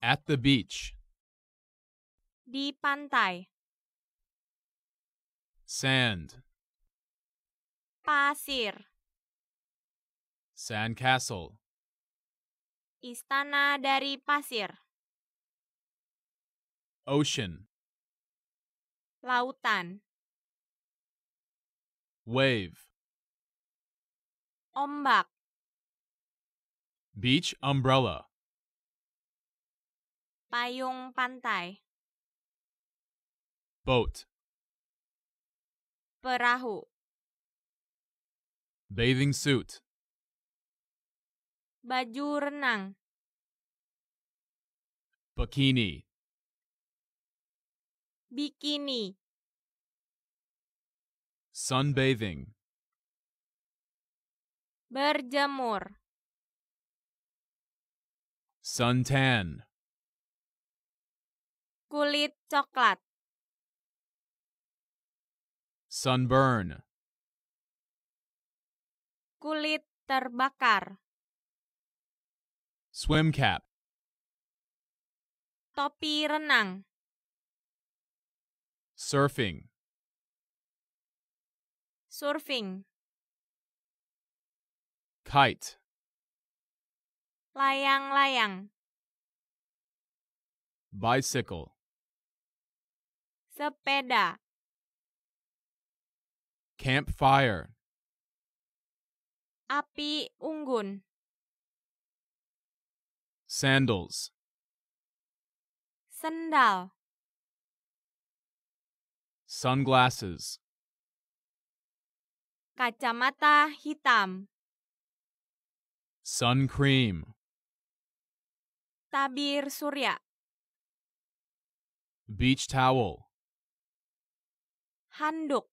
At the beach. Di pantai. Sand. Pasir. Sandcastle. Istana dari pasir. Ocean. Lautan. Wave. Ombak. Beach umbrella. Payung pantai. Boat. Perahu. Bathing suit. Baju renang. Bikini. Bikini. Sunbathing. Berjemur. Suntan kulit coklat sunburn kulit terbakar swim cap topi renang surfing surfing kite layang-layang bicycle sepeda campfire api unggun sandals sendal sunglasses kacamata hitam sun cream tabir surya beach towel handuk